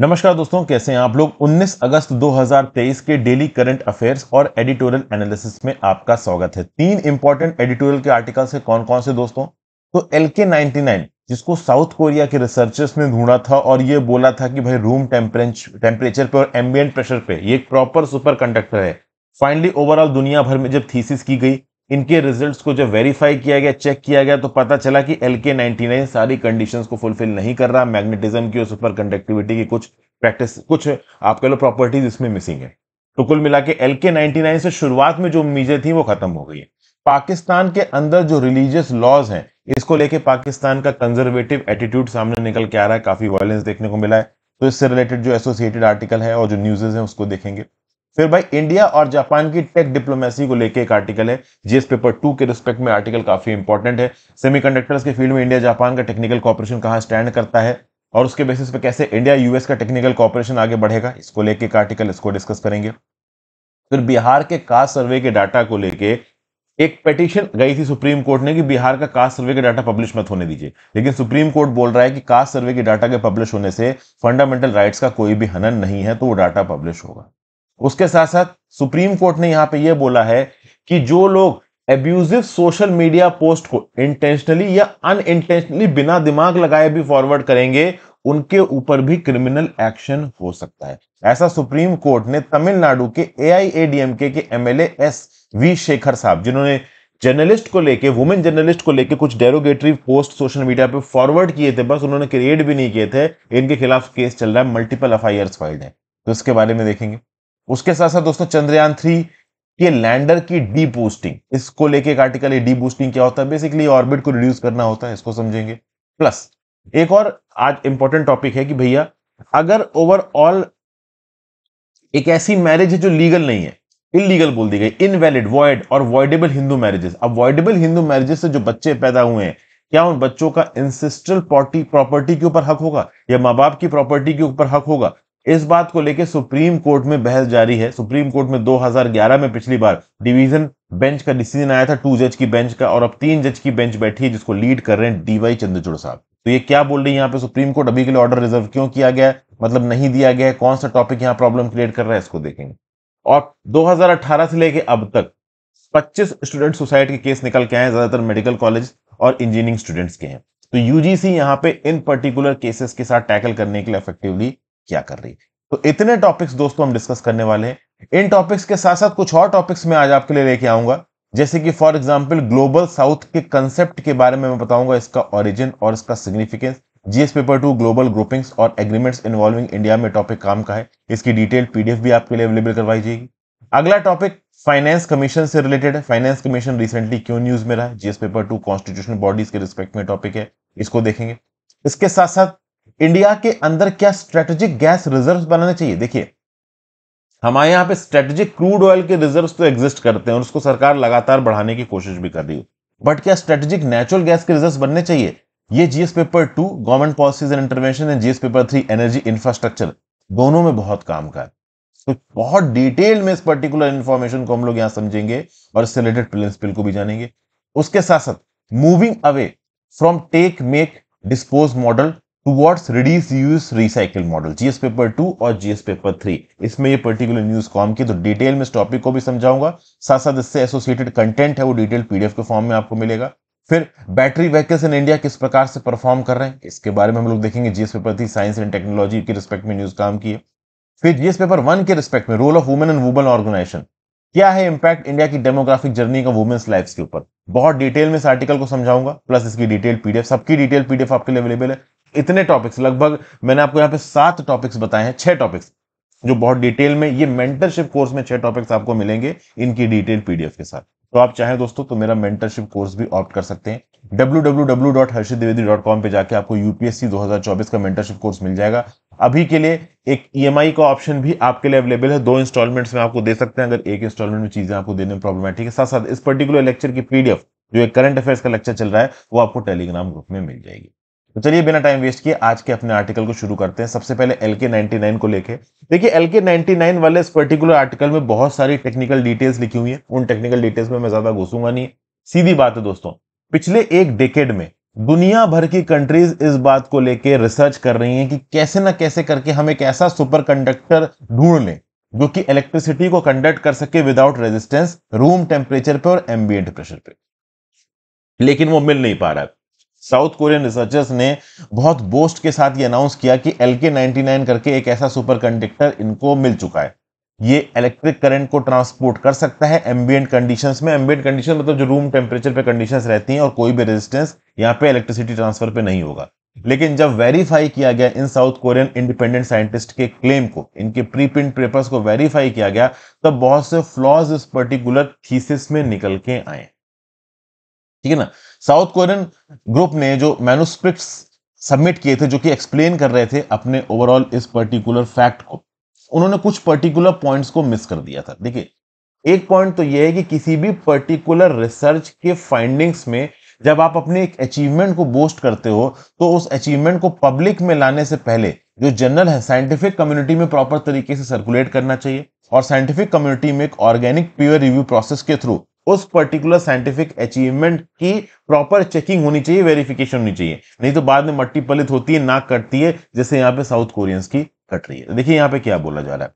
नमस्कार दोस्तों कैसे हैं आप लोग 19 अगस्त 2023 के डेली करंट अफेयर्स और एडिटोरियल एनालिसिस में आपका स्वागत है तीन इंपॉर्टेंट एडिटोरियल के आर्टिकल्स से कौन कौन से दोस्तों तो एल के जिसको साउथ कोरिया के रिसर्चर्स ने ढूंढा था और ये बोला था कि भाई रूम टेम्परेचर पे और एम्बियंट प्रेशर पे ये एक प्रॉपर सुपर कंडक्टर है फाइनली ओवरऑल दुनिया भर में जब थीसिस की गई इनके रिजल्ट्स को जब वेरीफाई किया गया चेक किया गया तो पता चला कि एल के नाइनटी नाइन सारी कंडीशन को फुलफिल नहीं कर रहा मैग्नेटिज्म की और सुपर कंडक्टिविटी की कुछ प्रैक्टिस कुछ आप कह लो प्रॉपर्टीज इसमें मिसिंग है तो कुल मिला के एल के नाइनटी नाइन से शुरुआत में जो उम्मीदें थी वो खत्म हो गई है पाकिस्तान के अंदर जो रिलीजियस लॉज हैं इसको लेके पाकिस्तान का कंजर्वेटिव एटीट्यूड सामने निकल के आ रहा है काफी वायलेंस देखने को मिला है तो इससे रिलेटेड जो एसोसिएटेड आर्टिकल है और जो न्यूजेज हैं उसको देखेंगे फिर भाई इंडिया और जापान की टेक डिप्लोमेसी को लेकर एक आर्टिकल है जीएस पेपर टू के रिस्पेक्ट में आर्टिकल काफी इंपॉर्टेंट है सेमीकंडक्टर्स के फील्ड में इंडिया जापान का टेक्निकल कॉपरेशन कहाँ स्टैंड करता है और उसके बेसिस पे कैसे इंडिया यूएस का टेक्निकल कॉपरेशन आगे बढ़ेगा इसको लेके एक आर्टिकल इसको डिस्कस करेंगे फिर बिहार के कास्ट सर्वे के डाटा को लेके एक पिटिशन गई थी सुप्रीम कोर्ट ने कि बिहार का कास्ट सर्वे का डाटा पब्लिश मत होने दीजिए लेकिन सुप्रीम कोर्ट बोल रहा है कि कास्ट सर्वे के डाटा के पब्लिश होने से फंडामेंटल राइट्स का कोई भी हनन नहीं है तो वो डाटा पब्लिश होगा उसके साथ साथ सुप्रीम कोर्ट ने यहां पे यह बोला है कि जो लोग एब्यूजिव सोशल मीडिया पोस्ट को इंटेंशनली या अनइंटेंशनली बिना दिमाग लगाए भी फॉरवर्ड करेंगे उनके ऊपर भी क्रिमिनल एक्शन हो सकता है ऐसा सुप्रीम कोर्ट ने तमिलनाडु के एआईएडीएमके के एमएलए एस वी शेखर साहब जिन्होंने जर्नलिस्ट को लेके वुमेन जर्नलिस्ट को लेके कुछ डेरोगेटरी पोस्ट सोशल मीडिया पे फॉरवर्ड किए थे बस उन्होंने क्रिएट भी नहीं किए थे इनके खिलाफ केस चल रहा है मल्टीपल एफ आई फाइल्ड है तो इसके बारे में देखेंगे उसके साथ साथ दोस्तों चंद्रयान थ्री के लैंडर की डी बूस्टिंग इसको लेके एक आर्टिकल है डी बूस्टिंग क्या होता है बेसिकली ऑर्बिट को रिड्यूस करना होता है इसको समझेंगे प्लस एक और आज इंपॉर्टेंट टॉपिक है कि भैया अगर ओवरऑल एक ऐसी मैरिज है जो लीगल नहीं है इलीगल बोल दी गई इनवैलिड वॉइड और वॉइडेबल हिंदू मैरिजेस अब वॉइडेबल हिंदू मैरिजेस से जो बच्चे पैदा हुए हैं क्या उन बच्चों का इंसिस्टल प्रॉपर्टी के ऊपर हक होगा या माँ बाप की प्रॉपर्टी के ऊपर हक होगा इस बात को लेकर सुप्रीम कोर्ट में बहस जारी है सुप्रीम कोर्ट में 2011 में पिछली बार डिवीजन बेंच का डिसीजन आया था टू जज की बेंच का और अब तीन जज की बेंच बैठी है जिसको लीड कर रहे हैं डीवाई चंद्रचूड़ साहब तो ये क्या बोल रही है यहाँ पे सुप्रीम कोर्ट अभी के लिए ऑर्डर रिजर्व क्यों किया गया मतलब नहीं दिया गया है कौन सा टॉपिक यहाँ प्रॉब्लम क्रिएट कर रहा है इसको देखेंगे और दो से लेके अब तक पच्चीस स्टूडेंट सुसाइड के केस निकल के आए ज्यादातर मेडिकल कॉलेज और इंजीनियरिंग स्टूडेंट्स के हैं तो यूजीसी यहाँ पे इन पर्टिकुलर केसेस के साथ टैकल करने के लिए इफेक्टिवली क्या कर रही तो इतने टॉपिक्स दोस्तों हम डिस्कस करने वाले हैं इन टॉपिक्स के साथ साथ कुछ और टॉपिक्स मैं आज आपके लिए लेके आऊंगा जैसे कि फॉर एग्जाम्पल ग्लोबल साउथ के कंसेप्ट के बारे में मैं बताऊंगा इसका ऑरिजिन और इसका significance GS paper two global groupings और एग्रीमेंट्स इन्वॉल्विंग इंडिया में टॉपिक काम का है इसकी डिटेल पीडीएफ भी आपके लिए अवेलेबल करवाई जाएगी अगला टॉपिक फाइनेंस कमीशन से रिलेटेड है फाइनेंस कमीशन रिसेंटली क्यों न्यूज में रहा GS paper two constitution bodies के रिस्पेक्ट में टॉपिक है इसको देखेंगे इसके साथ साथ इंडिया के अंदर क्या स्ट्रेटेजिक गैस रिजर्व बनाने चाहिए देखिए हमारे यहां पे स्ट्रेटेजिक क्रूड ऑयल के रिजर्व तो एग्जिस्ट करते हैं और उसको सरकार लगातार बढ़ाने की कोशिश भी कर रही है बट क्या स्ट्रेटेजिक नेचुरल गैस के रिजर्व बनने चाहिए ये GS paper two government policies and intervention and GS paper three energy infrastructure दोनों में बहुत काम का है तो बहुत डिटेल में इस पर्टिकुलर इन्फॉर्मेशन को हम लोग यहां समझेंगे और इससे रिलेटेड प्रिंसिपल को भी जानेंगे उसके साथ साथ moving away from take make dispose model towards reduce use recycle model GS paper two और जीएस पेपर थ्री इसमें ये पर्टिकुलर न्यूज कॉम की तो डिटेल में इस टॉपिक को भी समझाऊंगा साथ साथ इससे एसोसिएटेड कंटेंट है वो डिटेल पीडीएफ के फॉर्म में आपको मिलेगा फिर बैटरी व्हीकल्स इन इंडिया किस प्रकार से परफॉर्म कर रहे हैं इसके बारे में हम लोग देखेंगे GS paper three science and technology के रिस्पेक्ट में न्यूज काम की है फिर जीएस पेपर वन के रिस्पेक्ट में role of women and women organisation क्या है इंपैक्ट इंडिया की डेमोग्राफिक जर्नी का वुमेन्स लाइफ के ऊपर बहुत डिटेल में इस आर्टिकल को समझाऊंगा प्लस इसकी डिटेल पीडीएफ सबकी डिटेल पीडीएफ आपके लिए अवेलेबल है इतने टॉपिक्स लगभग मैंने आपको यहाँ पे सात टॉपिक्स बताए हैं छह टॉपिक्स जो बहुत डिटेल में ये मेंटरशिप कोर्स में छह टॉपिक्स आपको मिलेंगे इनकी डिटेल पीडीएफ के साथ तो आप चाहें दोस्तों तो मेरा मेंटरशिप कोर्स भी ऑप्ट कर सकते हैं www.harshitdivedi.com पे जाके आपको यूपीएससी 2024 का मेंटरशिप कोर्स मिल जाएगा अभी के लिए एक ईएमआई e का ऑप्शन भी आपके लिए अवेलेबल है दो इंस्टॉलमेंट्स में आपको दे सकते हैं अगर एक इंस्टॉलमेंट में चीजें आपको देने में प्रॉब्लमेटिक है साथ साथ इस पर्टिकुलर लेक्चर की पीडीएफ जो एक करंट अफेयर्स का लेक्चर चल रहा है वो आपको टेलीग्राम ग्रुप में मिल जाएगी तो चलिए बिना टाइम वेस्ट किए आज के अपने आर्टिकल को शुरू करते हैं सबसे पहले एल के नाइन्टी को लेके देखिए एल के नाइन्टी वाले इस पर्टिकुलर आर्टिकल में बहुत सारी टेक्निकल डिटेल्स लिखी हुई है उन टेक्निकल डिटेल्स में मैं ज्यादा घुसूंगा नहीं सीधी बात है दोस्तों पिछले एक डेकेड में दुनिया भर की कंट्रीज इस बात को लेकर रिसर्च कर रही हैं कि कैसे ना कैसे करके हम एक ऐसा सुपर कंडक्टर ढूंढ लें जो कि इलेक्ट्रिसिटी को कंडक्ट कर सके विदाउट रेजिस्टेंस रूम टेम्परेचर पे और एम्बियंट प्रेशर पे लेकिन वो मिल नहीं पा रहा है साउथ कोरियन रिसर्चर्स ने बहुत बोस्ट के साथ ये अनाउंस किया कि एल के करके एक ऐसा सुपर कंडक्टर इनको मिल चुका है ये इलेक्ट्रिक करंट को ट्रांसपोर्ट कर सकता है एम्बियंट कंडीशंस में एम्बियंट कंडीशन मतलब जो रूम टेम्परेचर पे कंडीशंस रहती हैं और कोई भी रेजिस्टेंस यहाँ पे इलेक्ट्रिसिटी ट्रांसफर पे नहीं होगा लेकिन जब वेरीफाई किया गया इन साउथ कोरियन इंडिपेंडेंट साइंटिस्ट के क्लेम को इनके प्री प्रिंट पेपर्स को वेरीफाई किया गया तब बहुत से फ्लॉज इस पर्टिकुलर थीसिस में निकल के आए ठीक है ना साउथ कोरियन ग्रुप ने जो मैनुस्क्रिप्ट सबमिट किए थे जो कि एक्सप्लेन कर रहे थे अपने ओवरऑल इस पर्टिकुलर फैक्ट को उन्होंने कुछ पर्टिकुलर पॉइंट्स को मिस कर दिया था देखिए एक पॉइंट तो यह है कि किसी भी पर्टिकुलर रिसर्च के फाइंडिंग्स में जब आप अपने एक अचीवमेंट को बोस्ट करते हो तो उस अचीवमेंट को पब्लिक में लाने से पहले जो जनरल है साइंटिफिक कम्युनिटी में प्रॉपर तरीके से सर्कुलेट करना चाहिए और साइंटिफिक कम्युनिटी में एक ऑर्गेनिक पीयर रिव्यू प्रोसेस के थ्रू उस पर्टिकुलर साइंटिफिक अचीवमेंट की प्रॉपर चेकिंग होनी चाहिए वेरिफिकेशन होनी चाहिए नहीं तो बाद में मट्टी पलित होती है ना कटती है जैसे यहाँ पे साउथ कोरियंस की कट रही है देखिए यहाँ पे क्या बोला जा रहा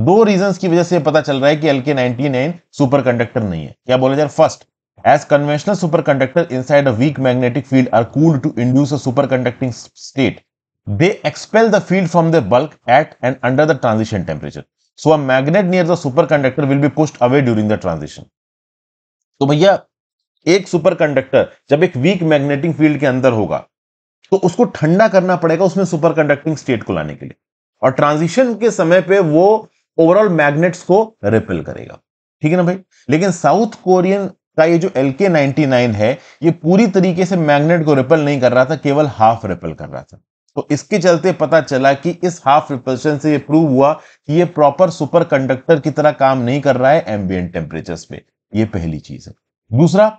है दो रीजन की वजह से पता चल रहा है कि एल के सुपर नहीं है क्या बोला जा रहा है first as conventional superconductor inside weak magnetic field are cool to induce a conducting state they expel the field from the bulk at and under the transition temperature so a magnet near the superconductor will be pushed away during the transition तो भैया एक super conductor जब एक week magnetic field के अंदर होगा तो उसको ठंडा करना पड़ेगा उसमें सुपर कंडक्टिंग स्टेट को लाने के लिए और ट्रांजिशन के समय पे वो ओवरऑल मैग्नेट्स को रिपेल करेगा ठीक है ना भाई लेकिन साउथ कोरियन का ये जो एल के नाइनटी नाइन है ये पूरी तरीके से मैग्नेट को रिपेल नहीं कर रहा था केवल हाफ रिपेल कर रहा था तो इसके चलते पता चला कि इस हाफ रिपल्शन से ये प्रूव हुआ कि ये प्रॉपर सुपर कंडक्टर की तरह काम नहीं कर रहा है एम्बियन टेम्परेचर पे ये पहली चीज है दूसरा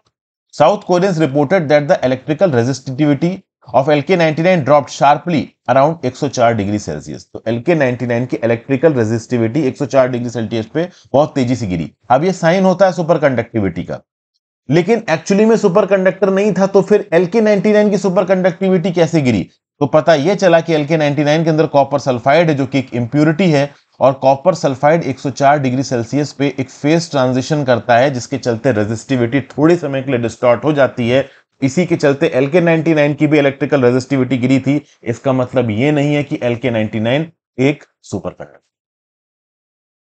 South Koreans reported that the electrical resistivity of L K drop sharply around 104 degree Celsius तो एल के की इलेक्ट्रिकल रेजिस्टिविटी 104 डिग्री सेल्सियस पे बहुत तेजी से गिरी अब ये साइन होता है सुपर कंडक्टिविटी का लेकिन एक्चुअली में सुपर कंडक्टर नहीं था तो फिर एल के की सुपर कंडक्टिविटी कैसे गिरी तो पता यह चला कि एल के के अंदर कॉपर सल्फाइड है जो कि एक इम्प्यूरिटी है और कॉपर सल्फाइड 104 डिग्री सेल्सियस पे एक फेस ट्रांजिशन करता है जिसके चलते रेजिस्टिविटी थोड़े समय के लिए डिस्टॉर्ट हो जाती है इसी के चलते एल के की भी इलेक्ट्रिकल रेजिस्टिविटी गिरी थी इसका मतलब ये नहीं है कि एल के एक सुपर कंडक्टर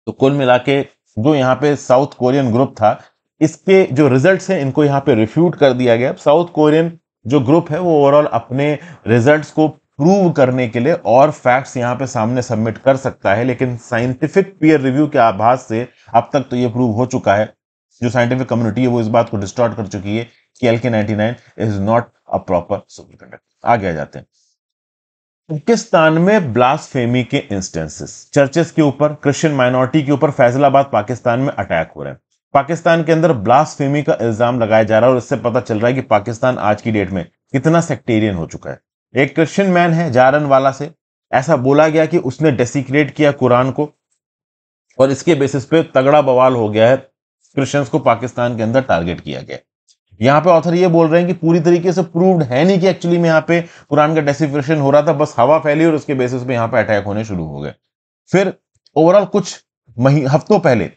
तो कुल मिला के जो यहाँ पे साउथ कोरियन ग्रुप था इसके जो रिजल्ट हैं इनको यहाँ पे रिफ्यूट कर दिया गया साउथ कोरियन जो ग्रुप है वो ओवरऑल अपने रिजल्ट्स को प्रूव करने के लिए और फैक्ट्स यहाँ पे सामने सबमिट कर सकता है लेकिन साइंटिफिक पीयर रिव्यू के आभास से अब तक तो ये प्रूव हो चुका है जो साइंटिफिक कम्युनिटी है वो इस बात को डिस्टॉर्ट कर चुकी है कि L K ninety nine is not a proper super superconductor आगे आ जाते हैं पाकिस्तान में ब्लास्फेमी के इंस्टेंसेस चर्चेस के ऊपर क्रिश्चियन माइनॉरिटी के ऊपर फैजलाबाद पाकिस्तान में अटैक हो रहे हैं पाकिस्तान के अंदर ब्लास्फेमी का इल्जाम लगाया जा रहा है और इससे पता चल रहा है कि पाकिस्तान आज की डेट में कितना सेक्टेरियन हो चुका है एक क्रिश्चियन मैन है जारन वाला से ऐसा बोला गया कि उसने डेसिक्रेट किया कुरान को और इसके बेसिस पे तगड़ा बवाल हो गया है क्रिश्चियंस को पाकिस्तान के अंदर टारगेट किया गया यहाँ पे ऑथर ये बोल रहे हैं कि पूरी तरीके से प्रूव्ड है नहीं कि एक्चुअली में यहाँ पे कुरान का डेसिक्रेशन हो रहा था बस हवा फैली और उसके बेसिस पे यहाँ पे अटैक होने शुरू हो गए फिर ओवरऑल कुछ मही हफ्तों पहले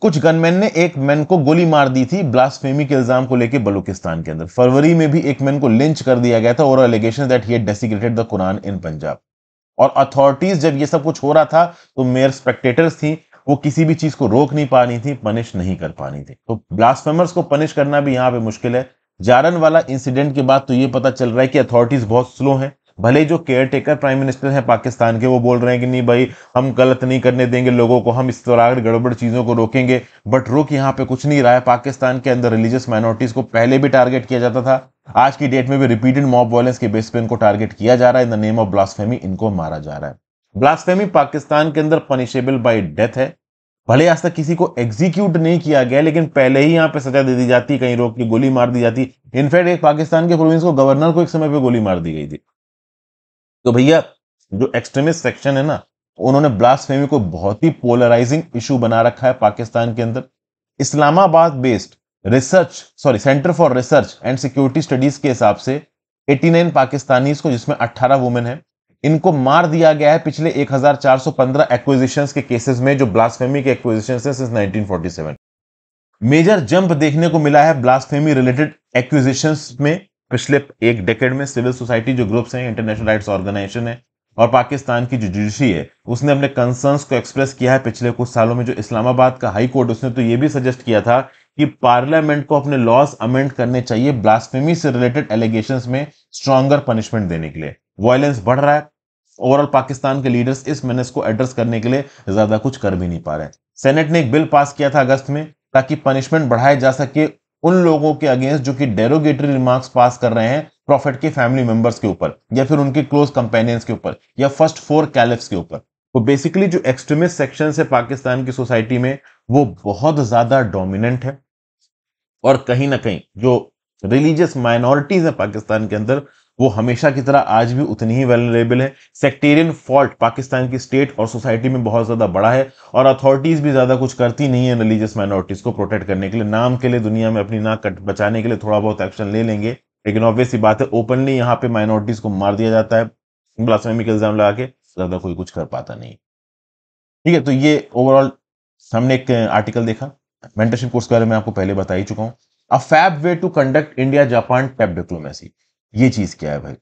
कुछ गनमैन ने एक मैन को गोली मार दी थी ब्लास्टफेमी के इल्जाम को लेकर बलूचिस्तान के अंदर फरवरी में भी एक मैन को लिंच कर दिया गया था और allegation that he desecrated the Quran in Punjab और अथॉरिटीज जब ये सब कुछ हो रहा था तो मेयर स्पेक्टेटर्स थी वो किसी भी चीज को रोक नहीं पा रही थी पनिश नहीं कर पा रही थी तो ब्लास्फेमर्स को पनिश करना भी यहाँ पे मुश्किल है जारन वाला इंसिडेंट के बाद तो ये पता चल रहा है कि अथॉरिटीज बहुत स्लो हैं भले जो केयर टेकर प्राइम मिनिस्टर हैं पाकिस्तान के वो बोल रहे हैं कि नहीं भाई हम गलत नहीं करने देंगे लोगों को हम इस तरह गड़बड़ चीज़ों को रोकेंगे बट रोक यहाँ पे कुछ नहीं रहा है पाकिस्तान के अंदर रिलीजियस माइनॉरिटीज़ को पहले भी टारगेट किया जाता था आज की डेट में भी रिपीटेड मॉब वायलेंस के बेस पर इनको टारगेट किया जा रहा है in the name of blasphemy इनको मारा जा रहा है ब्लास्फेमी पाकिस्तान के अंदर पनिशेबल बाई डेथ है भले आज तक किसी को एग्जीक्यूट नहीं किया गया लेकिन पहले ही यहाँ पे सजा दे दी जाती कहीं रोक के गोली मार दी जाती इनफैक्ट एक पाकिस्तान के प्रोविंस को गवर्नर को एक समय पे गोली मार दी गई थी तो भैया जो एक्सट्रीमिस्ट सेक्शन है ना उन्होंने ब्लास्फेमी को बहुत ही पोलराइजिंग इशू बना रखा है पाकिस्तान के अंदर Islamabad based research sorry centre for research and security studies के हिसाब से 89 पाकिस्तानीज को जिसमें 18 वुमेन हैं इनको मार दिया गया है पिछले 1415 एक्विजिशंस के केसेस में जो ब्लास्फेमी के एक्विजिशन है सिंस 1947 मेजर जंप देखने को मिला है ब्लास्फेमी रिलेटेड एक्विजिशंस में पिछले एक डेकेड में सिविल सोसाइटी जो ग्रुप्स हैं इंटरनेशनल राइट्स ऑर्गेनाइजेशन है और पाकिस्तान की जो जुडिशरी है उसने अपने कंसर्न्स को एक्सप्रेस किया है पिछले कुछ सालों में जो इस्लामाबाद का हाई कोर्ट उसने तो ये भी सजेस्ट किया था कि पार्लियामेंट को अपने लॉज अमेंड करने चाहिए ब्लास्फेमी से रिलेटेड एलिगेशन में स्ट्रॉन्गर पनिशमेंट देने के लिए वायलेंस बढ़ रहा है ओवरऑल पाकिस्तान के लीडर्स इस मेनेस को एड्रेस करने के लिए ज्यादा कुछ कर भी नहीं पा रहे सेनेट ने एक बिल पास किया था अगस्त में ताकि पनिशमेंट बढ़ाया जा सके उन लोगों के अगेंस्ट जो कि डेरोगेटरी रिमार्क्स पास कर रहे हैं प्रॉफिट के फैमिली मेंबर्स के ऊपर या फिर उनके क्लोज कंपेनियंस के ऊपर या फर्स्ट फोर कैलिफ्स के ऊपर तो बेसिकली जो एक्सट्रीमिस्ट सेक्शन है पाकिस्तान की सोसाइटी में वो बहुत ज्यादा डोमिनेंट है और कहीं ना कहीं जो रिलीजियस माइनॉरिटीज है पाकिस्तान के अंदर वो हमेशा की तरह आज भी उतनी ही वेलरेबल है सेक्टेरियन फॉल्ट पाकिस्तान की स्टेट और सोसाइटी में बहुत ज़्यादा बड़ा है और अथॉरिटीज़ भी ज़्यादा कुछ करती नहीं है रिलीजियस माइनॉरिटीज़ को प्रोटेक्ट करने के लिए नाम के लिए दुनिया में अपनी नाक कट बचाने के लिए थोड़ा बहुत एक्शन ले लेंगे लेकिन ऑब्वियसली बात है ओपनली यहाँ पे माइनॉरिटीज़ को मार दिया जाता है ब्लास्मिक इल्ज़ाम लगा के ज़्यादा कोई कुछ कर पाता नहीं ठीक है तो ये ओवरऑल हमने एक आर्टिकल देखा मेंटरशिप कोर्स के बारे में आपको पहले बता ही चुका हूँ a fab way to conduct India Japan tape diplomacy ये चीज क्या है भाई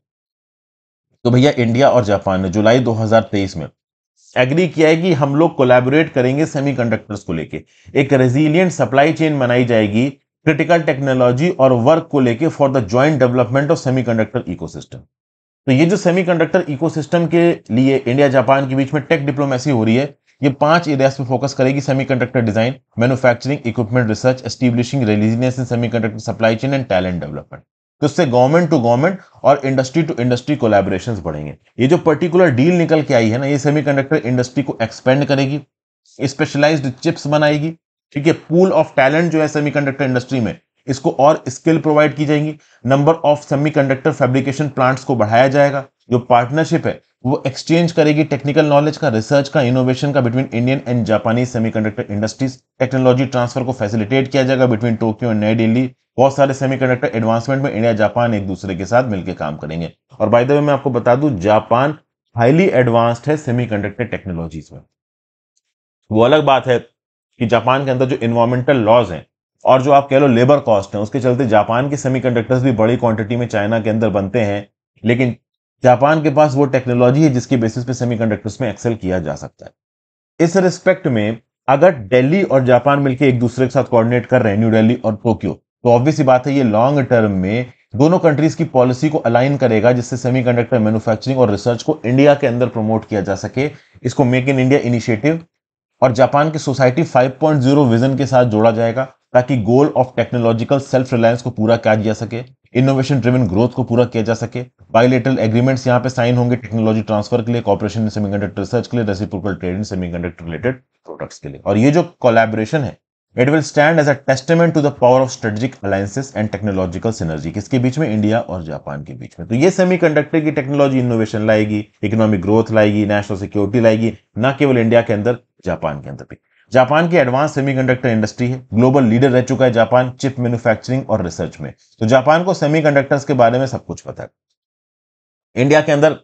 तो भैया इंडिया और जापान ने जुलाई 2023 में एग्री किया है कि हम लोग कोलैबोरेट करेंगे सेमीकंडक्टर्स को लेके एक रेजिलियंट सप्लाई चेन बनाई जाएगी क्रिटिकल टेक्नोलॉजी और वर्क को लेके for the joint development of semiconductor ecosystem तो ये जो सेमीकंडक्टर इकोसिस्टम के लिए इंडिया जापान के बीच में टेक डिप्लोमेसी हो रही है ये पांच एरियाज पे फोकस करेगी semiconductor design manufacturing equipment research establishing resilience in semiconductor supply chain and talent development तो इससे गवर्नमेंट टू गवर्नमेंट और इंडस्ट्री टू इंडस्ट्री कोलेबोरेशन बढ़ेंगे ये जो पर्टिकुलर डील निकल के आई है ना ये सेमी इंडस्ट्री को एक्सपेंड करेगी स्पेशलाइज्ड चिप्स बनाएगी ठीक है पूल ऑफ टैलेंट जो है सेमी इंडस्ट्री में इसको और स्किल प्रोवाइड की जाएंगी number of semiconductor fabrication plants को बढ़ाया जाएगा जो पार्टनरशिप है वो एक्सचेंज करेगी टेक्निकल नॉलेज का रिसर्च का इनोवेशन का between Indian and semi semiconductor industries technology transfer को फैसिलिटेट किया जाएगा between Tokyo and New Delhi बहुत सारे सेमीकंडक्टर एडवांसमेंट में इंडिया जापान एक दूसरे के साथ मिलकर काम करेंगे और बाय द वे मैं आपको बता दूं जापान हाईली एडवांस्ड है कंडक्टर टेक्नोलॉजीज में वो अलग बात है कि जापान के अंदर जो इन्वायरमेंटल लॉज हैं और जो आप कह लो लेबर कॉस्ट है उसके चलते जापान के सेमी भी बड़ी क्वांटिटी में चाइना के अंदर बनते हैं लेकिन जापान के पास वो टेक्नोलॉजी है जिसकी बेसिस पे सेमीकंडक्टर्स में एक्सेल किया जा सकता है इस रिस्पेक्ट में अगर दिल्ली और जापान मिलकर एक दूसरे के साथ कोऑर्डिनेट कर रहे हैं न्यू दिल्ली और टोक्यो तो ऑब्वियस ही बात है ये लॉन्ग टर्म में दोनों कंट्रीज की पॉलिसी को अलाइन करेगा जिससे सेमीकंडक्टर मैन्युफैक्चरिंग और रिसर्च को इंडिया के अंदर प्रमोट किया जा सके इसको मेक इन इंडिया इनिशिएटिव और जापान की सोसाइटी 5.0 विजन के साथ जोड़ा जाएगा ताकि goal of technological self reliance को पूरा किया जा सके इनोवेशन ड्रिवन ग्रोथ को पूरा किया जा सके बायोलेटरल एग्रीमेंट्स यहाँ पे साइन होंगे टेक्नोलॉजी ट्रांसफर के लिए कॉपरेशन सेमी कंडक्ट रिसर्च के लिए reciprocal trade in semi conduct related products के लिए और ये जो कोलेबोरेशन है it will stand as a testament to the power of strategic alliances and technological synergy किसके बीच में इंडिया और जापान के बीच में तो ये सेमी कंडक्टर की टेक्नोलॉजी इनोवेशन लाएगी इकोनॉमिक ग्रोथ लाएगी नेशनल सिक्योरिटी लाएगी ना केवल इंडिया के अंदर जापान के अंदर भी जापान की एडवांस सेमीकंडक्टर इंडस्ट्री है ग्लोबल लीडर रह चुका है जापान चिप मैन्युफैक्चरिंग और रिसर्च में तो जापान को सेमीकंडक्टर्स के बारे में सब कुछ पता है इंडिया के अंदर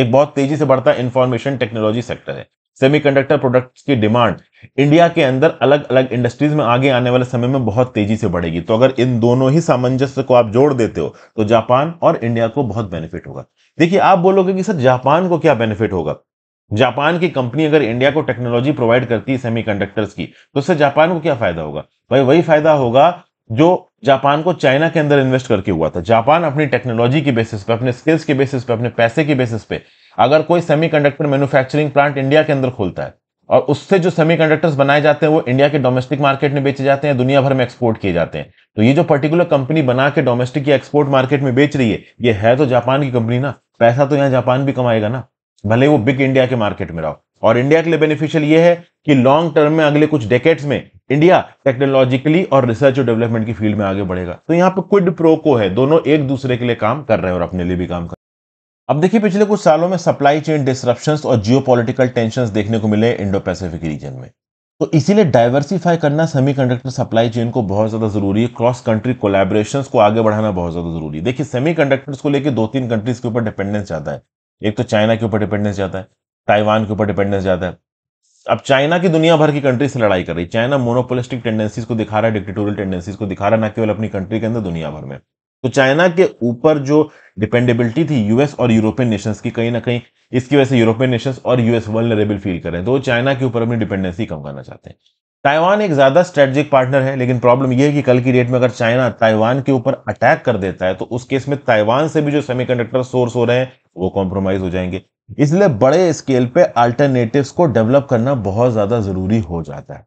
एक बहुत तेजी से बढ़ता इंफॉर्मेशन टेक्नोलॉजी सेक्टर है सेमीकंडक्टर प्रोडक्ट्स की डिमांड इंडिया के अंदर अलग अलग इंडस्ट्रीज में आगे आने वाले समय में बहुत तेजी से बढ़ेगी तो अगर इन दोनों ही सामंजस्य को आप जोड़ देते हो तो जापान और इंडिया को बहुत बेनिफिट होगा देखिए आप बोलोगे कि सर जापान को क्या बेनिफिट होगा जापान की कंपनी अगर इंडिया को टेक्नोलॉजी प्रोवाइड करती है सेमीकंडक्टर्स की तो उससे जापान को क्या फायदा होगा भाई वही फायदा होगा जो जापान को चाइना के अंदर इन्वेस्ट करके हुआ था जापान अपनी टेक्नोलॉजी के बेसिस पे अपने स्किल्स के बेसिस पे अपने पैसे के बेसिस पे अगर कोई सेमीकंडक्टर मैन्युफैक्चरिंग प्लांट इंडिया के अंदर खोलता है और उससे जो सेमीकंडक्टर्स बनाए जाते हैं वो इंडिया के डोमेस्टिक मार्केट में बेचे जाते हैं दुनिया भर में एक्सपोर्ट किए जाते हैं तो ये जो पर्टिकुलर कंपनी बना के डोमेस्टिक या एक्सपोर्ट मार्केट में बेच रही है ये है तो जापान की कंपनी ना पैसा तो यहाँ जापान भी कमाएगा ना भले वो बिग इंडिया के मार्केट में रहो और इंडिया के लिए बेनिफिशियल ये है कि लॉन्ग टर्म में अगले कुछ डेकेट्स में इंडिया टेक्नोलॉजिकली और रिसर्च और डेवलपमेंट की फील्ड में आगे बढ़ेगा तो यहाँ पे क्विड प्रोको है दोनों एक दूसरे के लिए काम कर रहे हैं और अपने लिए भी काम कर अब देखिए पिछले कुछ सालों में सप्लाई चेन डिस्ट्रप्शन और जियो टेंशन देखने को मिले इंडो पैसिफिक रीजन में तो इसीलिए डाइवर्सिफाई करना सेमीकंडक्टर सप्लाई चेन को बहुत ज़्यादा ज़रूरी है क्रॉस कंट्री कोलेब्रेशन को आगे बढ़ाना बहुत ज़्यादा ज़रूरी है देखिए सेमीकंडक्टर्स को लेकर दो तीन कंट्रीज के ऊपर डिपेंडेंस ज़्यादा है एक तो चाइना के ऊपर डिपेंडेंस ज़्यादा है ताइवान के ऊपर डिपेंडेंस ज़्यादा है अब चाइना की दुनिया भर की कंट्री से लड़ाई कर रही है चाइना मोनोपोलिस्टिक टेंडेंसीज को दिखा रहा है डिक्टेटोरियल टेंडेंसीज को दिखा रहा है ना केवल अपनी कंट्री के अंदर दुनिया भर में तो चाइना के ऊपर जो डिपेंडेबिलिटी थी यूएस और यूरोपियन नेशंस की कहीं ना कहीं इसकी वजह से यूरोपियन नेशंस और यूएस वर्ल्ड फील कर रहे हैं तो चाइना के ऊपर अपनी डिपेंडेंसी कम करना चाहते हैं ताइवान एक ज़्यादा स्ट्रेटजिक पार्टनर है लेकिन प्रॉब्लम यह है कि कल की डेट में अगर चाइना ताइवान के ऊपर अटैक कर देता है तो उस केस में ताइवान से भी जो सेमीकंडक्टर सोर्स हो रहे हैं वो कॉम्प्रोमाइज़ हो जाएंगे इसलिए बड़े स्केल पे अल्टरनेटिव्स को डेवलप करना बहुत ज़्यादा ज़रूरी हो जाता है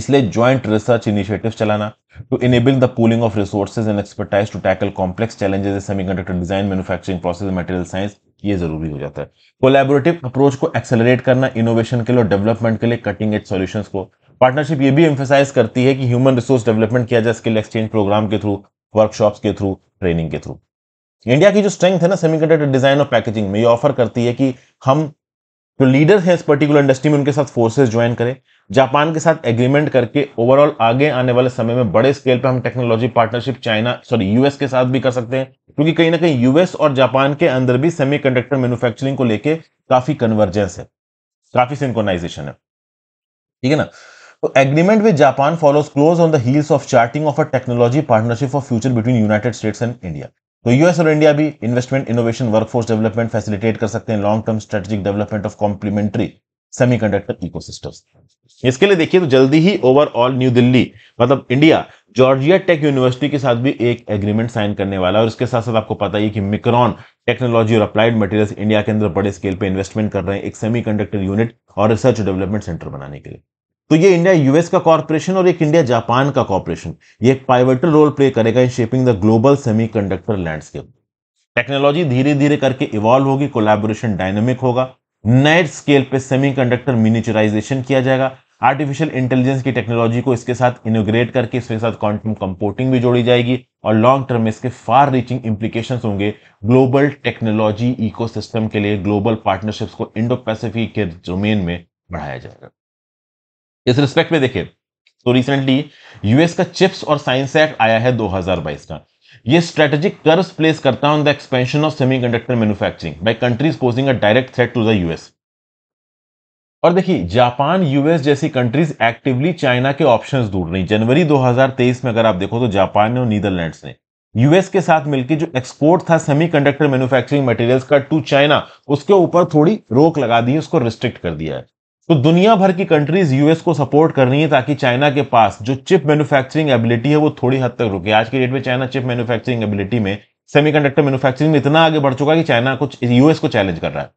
इसलिए ज्वाइंट रिसर्च इनिशिएटिव चलाना to enable the pooling of resources and expertise to tackle complex challenges semiconductor design manufacturing process material science ये जरूरी हो जाता है कोलेबोरेटिव अप्रोच को एक्सेलरेट करना इनोवेशन के लिए और डेवलपमेंट के लिए कटिंग एज सॉल्यूशंस को पार्टनरशिप ये भी एम्फेसाइज करती है कि ह्यूमन रिसोर्स डेवलपमेंट किया जाए स्किल एक्सचेंज प्रोग्राम के थ्रू वर्कशॉप्स के थ्रू ट्रेनिंग के थ्रू इंडिया की जो स्ट्रेंथ है ना सेमीकंडक्टर डिजाइन और पैकेजिंग में ये ऑफर करती है कि हम जो लीडर हैं इस पर्टिकुलर इंडस्ट्री में उनके साथ फोर्सेज ज्वाइन करें जापान के साथ एग्रीमेंट करके ओवरऑल आगे आने वाले समय में बड़े स्केल पर हम technology partnership China sorry US के साथ भी कर सकते हैं क्योंकि कहीं ना कहीं यूएस और जापान के अंदर भी सेमीकंडक्टर मैन्युफैक्चरिंग को लेके काफी कन्वर्जेंस है काफी सिंकोनाइजेशन है ठीक है ना तो agreement with Japan follows close on the heels of charting of a technology partnership for future between United States and India तो यूएस और इंडिया भी investment innovation workforce development facilitate कर सकते हैं long term strategic development of complementary semiconductor ecosystems इसके लिए देखिए तो जल्दी ही ओवरऑल न्यू दिल्ली मतलब इंडिया जॉर्जिया टेक यूनिवर्सिटी के साथ भी एक एग्रीमेंट साइन करने वाला है और इसके साथ साथ आपको पता ही कि मिक्रॉन टेक्नोलॉजी और अप्लाइड मटेरियल्स इंडिया के अंदर बड़े स्केल पे इन्वेस्टमेंट कर रहे हैं एक सेमीकंडक्टर यूनिट और रिसर्च डेवलपमेंट सेंटर बनाने के लिए तो ये इंडिया यूएस का कॉरपोरेशन और एक इंडिया जापान का कॉरपोरेशन ये एक पाइवर्टल रोल प्ले करेगा in shaping the global semiconductor landscape technology धीरे धीरे करके इवॉल्व होगी कोलैबोरेशन डायनेमिक होगा नए स्केल पे सेमीकंडक्टर मिनिचराइजेशन किया जाएगा आर्टिफिशियल इंटेलिजेंस की टेक्नोलॉजी को इसके साथ इनोग्रेट करके इसके साथ क्वांटम कंपोर्टिंग भी जोड़ी जाएगी और लॉन्ग टर्म में इसके फार रीचिंग इंप्लीकेशन होंगे ग्लोबल टेक्नोलॉजी इकोसिस्टम के लिए ग्लोबल पार्टनरशिप्स को इंडो पैसिफिक के डोमेन में बढ़ाया जाएगा इस रिस्पेक्ट में देखिए तो रिसेंटली यूएस का चिप्स और साइंस एक्ट आया है 2022 का ये स्ट्रेटेजिक कर्व्स प्लेस करता है on the expansion of semiconductor manufacturing by countries posing a direct threat to the US और देखिए जापान यूएस जैसी कंट्रीज एक्टिवली चाइना के ऑप्शंस दूर रही जनवरी 2023 में अगर आप देखो तो जापान ने और नीदरलैंड्स ने यूएस के साथ मिलकर जो एक्सपोर्ट था सेमीकंडक्टर मैन्युफैक्चरिंग मटेरियल्स का टू चाइना उसके ऊपर थोड़ी रोक लगा दी है उसको रिस्ट्रिक्ट कर दिया है तो दुनिया भर की कंट्रीज यूएस को सपोर्ट कर रही है ताकि चाइना के पास जो चिप मैन्युफैक्चरिंग एबिलिटी है वो थोड़ी हद तक रुके आज के डेट में चाइना चिप मैन्युफैक्चरिंग एबिलिटी में सेमीकंडक्टर मैन्युफैक्चरिंग में इतना आगे बढ़ चुका है कि चाइना को यूएस को चैलेंज कर रहा है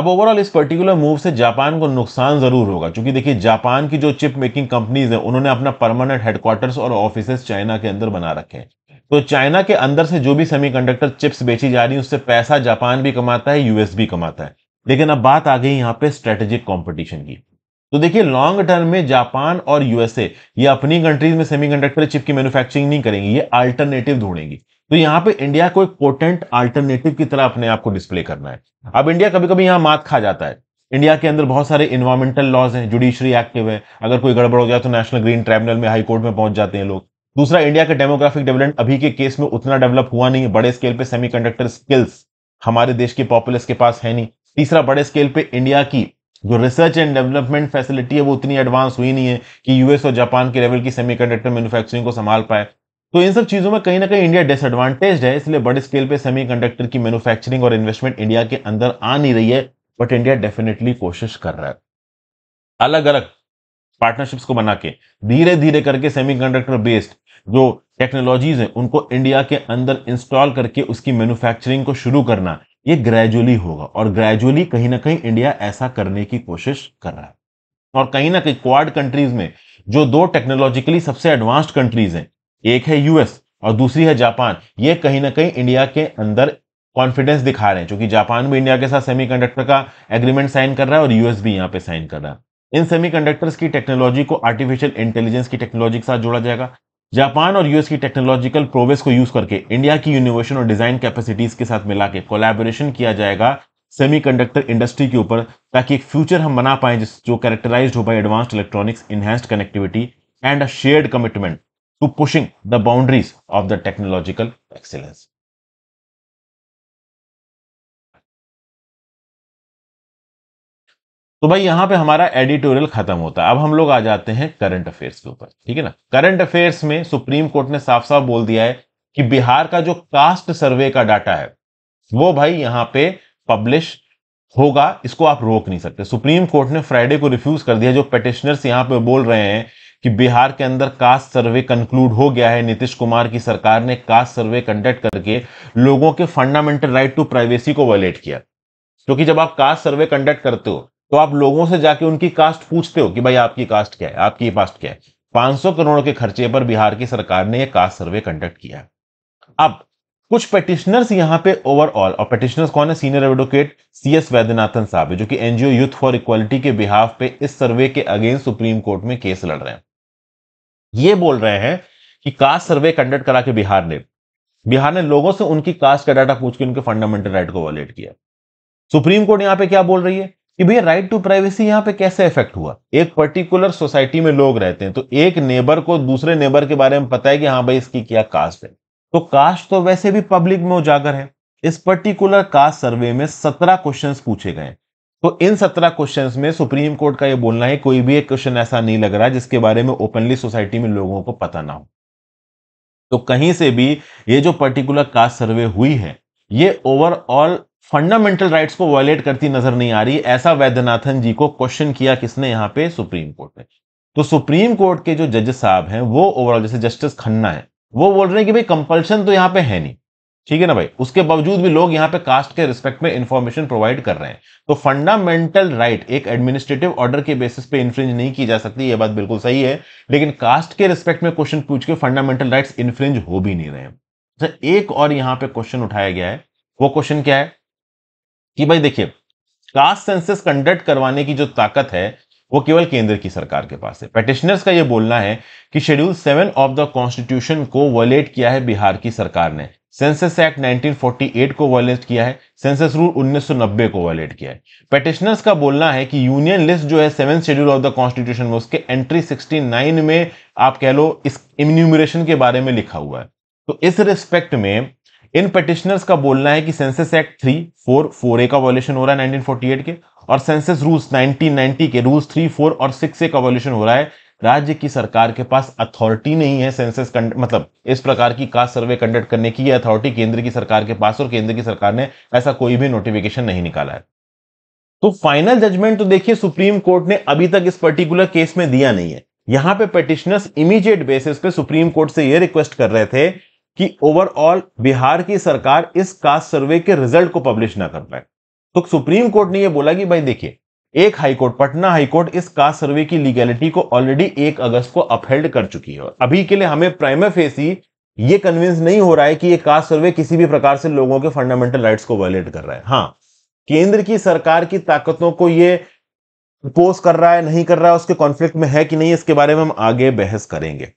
अब ओवरऑल इस पर्टिकुलर मूव से जापान को नुकसान जरूर होगा क्योंकि देखिए जापान की जो चिप मेकिंग कंपनीज है उन्होंने अपना परमानेंट हेडक्वार्टर्स और ऑफिस चाइना के अंदर बना रखे हैं तो चाइना के अंदर से जो भी सेमीकंडक्टर चिप्स बेची जा रही है उससे पैसा जापान भी कमाता है यूएस भी कमाता है लेकिन अब बात आ गई यहाँ पे स्ट्रेटेजिक कंपटीशन की तो देखिए लॉन्ग टर्म में जापान और यूएसए ये अपनी कंट्रीज में सेमीकंडक्टर चिप की मैन्युफैक्चरिंग नहीं करेंगी ये अल्टरनेटिव ढूंढेंगी तो यहाँ पे इंडिया को एक पोटेंट अल्टरनेटिव की तरह अपने आप को डिस्प्ले करना है अब इंडिया कभी कभी यहां मात खा जाता है इंडिया के अंदर बहुत सारे इन्वायरमेंटल लॉज हैं जुडिशरी एक्टिव है अगर कोई गड़बड़ हो गया तो नेशनल ग्रीन ट्राइब्यूनल में हाईकोर्ट में पहुंच जाते हैं लोग दूसरा इंडिया का डेमोग्राफिक डेवलपमेंट अभी के केस में उतना डेवलप हुआ नहीं है बड़े स्केल पे सेमीकंडक्टर स्किल्स हमारे देश के पॉपुलर्स के पास है नहीं तीसरा बड़े स्केल पे इंडिया की जो रिसर्च एंड डेवलपमेंट फैसिलिटी है वो उतनी एडवांस हुई नहीं है कि यूएस और जापान के लेवल की सेमीकंडक्टर मैन्युफैक्चरिंग को संभाल पाए तो इन सब चीज़ों में कहीं ना कहीं इंडिया डिसएडवांटेज है इसलिए बड़े स्केल पे सेमीकंडक्टर की मैन्युफैक्चरिंग और इन्वेस्टमेंट इंडिया के अंदर आ नहीं रही है बट इंडिया डेफिनेटली कोशिश कर रहा है अलग अलग पार्टनरशिप्स को बना के धीरे धीरे करके कंडक्टर बेस्ड जो टेक्नोलॉजीज हैं उनको इंडिया के अंदर इंस्टॉल करके उसकी मैन्युफैक्चरिंग को शुरू करना ये ग्रेजुअली होगा और ग्रेजुअली कहीं ना कहीं इंडिया ऐसा करने की कोशिश कर रहा है और कहीं ना कहीं क्वाड कंट्रीज में जो दो टेक्नोलॉजिकली सबसे एडवांस्ड कंट्रीज हैं एक है यूएस और दूसरी है जापान ये कहीं ना कहीं इंडिया के अंदर कॉन्फिडेंस दिखा रहे हैं क्योंकि जापान भी इंडिया के साथ सेमीकंडक्टर का एग्रीमेंट साइन कर रहा है और यूएस भी यहाँ पे साइन कर रहा है इन सेमीकंडक्टर्स की टेक्नोलॉजी को आर्टिफिशियल इंटेलिजेंस की टेक्नोलॉजी के साथ जोड़ा जाएगा जापान और यूएस की टेक्नोलॉजिकल प्रोवेस को यूज करके इंडिया की इनोवेशन और डिजाइन कैपेसिटीज के साथ मिला के कोलेबोरेशन किया जाएगा सेमीकंडक्टर इंडस्ट्री के ऊपर ताकि एक फ्यूचर हम बना पाए जिस जो कैरेक्टराइज हो पाए advanced electronics enhanced connectivity and a shared commitment to pushing the boundaries of the technological excellence तो भाई यहां पे हमारा एडिटोरियल खत्म होता है अब हम लोग आ जाते हैं करंट अफेयर्स के ऊपर ठीक है ना करंट अफेयर्स में सुप्रीम कोर्ट ने साफ साफ बोल दिया है कि बिहार का जो कास्ट सर्वे का डाटा है वो भाई यहां पे पब्लिश होगा इसको आप रोक नहीं सकते सुप्रीम कोर्ट ने फ्राइडे को रिफ्यूज कर दिया जो पेटिशनर्स यहां पे बोल रहे हैं कि बिहार के अंदर कास्ट सर्वे कंक्लूड हो गया है नीतीश कुमार की सरकार ने कास्ट सर्वे कंडक्ट करके लोगों के फंडामेंटल राइट टू प्राइवेसी को वायलेट किया क्योंकि तो जब आप कास्ट सर्वे कंडक्ट करते हो तो आप लोगों से जाके उनकी कास्ट पूछते हो कि भाई आपकी कास्ट क्या है आपकी कास्ट क्या है 500 करोड़ के खर्चे पर बिहार की सरकार ने यह कास्ट सर्वे कंडक्ट किया अब कुछ पेटिशनर्स यहां पे ओवरऑल और पेटिशनर्स कौन है senior advocate C S Vaidyanathan साहब है जो कि एनजीओ यूथ फॉर इक्वालिटी के बिहाफ पे इस सर्वे के अगेंस्ट सुप्रीम कोर्ट में केस लड़ रहे हैं ये बोल रहे हैं कि कास्ट सर्वे कंडक्ट करा के बिहार ने बिहार ने लोगों से उनकी कास्ट का डाटा पूछ के उनके फंडामेंटल राइट को वॉलेट किया सुप्रीम कोर्ट यहां पे क्या बोल रही है कि भैया राइट टू प्राइवेसी यहाँ पे कैसे इफेक्ट हुआ एक पर्टिकुलर सोसाइटी में लोग रहते हैं तो एक नेबर को दूसरे नेबर के बारे में पता है कि हाँ भाई इसकी क्या कास्ट है तो कास्ट तो वैसे भी पब्लिक में उजागर है इस पर्टिकुलर कास्ट सर्वे में सत्रह क्वेश्चन पूछे गए तो इन सत्रह क्वेश्चन में सुप्रीम कोर्ट का यह बोलना है कोई भी एक क्वेश्चन ऐसा नहीं लग रहा जिसके बारे में ओपनली सोसाइटी में लोगों को पता ना हो तो कहीं से भी ये जो पर्टिकुलर कास्ट सर्वे हुई है ये ओवरऑल फंडामेंटल राइट्स को वायलेट करती नजर नहीं आ रही ऐसा वैद्यनाथन जी को क्वेश्चन किया किसने यहां पे सुप्रीम कोर्ट ने तो सुप्रीम कोर्ट के जो जजेस साहब हैं वो ओवरऑल जैसे जस्टिस खन्ना है वो बोल रहे हैं कि भाई कंपल्शन तो यहाँ पे है नहीं ठीक है ना भाई उसके बावजूद भी लोग यहां पे कास्ट के रिस्पेक्ट में इंफॉर्मेशन प्रोवाइड कर रहे हैं तो फंडामेंटल राइट एक एडमिनिस्ट्रेटिव ऑर्डर के बेसिस पे इन्फ्रिंज नहीं की जा सकती ये बात बिल्कुल सही है लेकिन कास्ट के रिस्पेक्ट में क्वेश्चन पूछ के फंडामेंटल राइट्स इन्फ्रिंज हो भी नहीं रहे अच्छा, एक और यहां पे क्वेश्चन उठाया गया है वो क्वेश्चन क्या है कि भाई देखिए कास्ट सेंसस कंडक्ट करवाने की जो ताकत है वो केवल केंद्र की सरकार के पास है पेटिशनर्स का ये बोलना है कि schedule seven of the constitution को वॉलेट किया है बिहार की सरकार ने सेंसस एक्ट 1948 को वॉलेट किया है सेंसस रूल 1990 को वॉलेट किया है पेटिशनर्स का बोलना है कि यूनियन लिस्ट जो है seven schedule of the constitution में उसके एंट्री 69 में आप कह लो इस इम्यूमरेशन के बारे में लिखा हुआ है तो इस रिस्पेक्ट में इन पटिशनर्स का बोलना है कि census act three four four A का वॉल्यूशन हो रहा है 1948 के और सेंसेस रूल्स 1990 के रूल्स थ्री फोर और सिक्स ए का वॉल्यूशन हो रहा है राज्य की सरकार के पास अथॉरिटी नहीं है सेंसेस मतलब इस प्रकार की कास्ट सर्वे कंडक्ट करने की अथॉरिटी केंद्र की सरकार के पास और केंद्र की सरकार ने ऐसा कोई भी नोटिफिकेशन नहीं निकाला है तो फाइनल जजमेंट तो देखिए सुप्रीम कोर्ट ने अभी तक इस पर्टिकुलर केस में दिया नहीं है यहां पे पेटिशनर्स इमीडिएट बेसिस पे सुप्रीम कोर्ट से यह रिक्वेस्ट कर रहे थे कि ओवरऑल बिहार की सरकार इस कास्ट सर्वे के रिजल्ट को पब्लिश ना कर पाए तो सुप्रीम कोर्ट ने यह बोला कि भाई देखिए एक हाईकोर्ट पटना हाईकोर्ट इस कास्ट सर्वे की लीगैलिटी को ऑलरेडी एक अगस्त को अपहेल्ड कर चुकी है अभी के लिए हमें प्राइमर ही ये कन्विंस नहीं हो रहा है कि ये कास्ट सर्वे किसी भी प्रकार से लोगों के फंडामेंटल राइट्स को वायलेट कर रहा है हाँ केंद्र की सरकार की ताकतों को ये पोस्ट कर रहा है नहीं कर रहा है उसके कॉन्फ्लिक्ट में है कि नहीं इसके बारे में हम आगे बहस करेंगे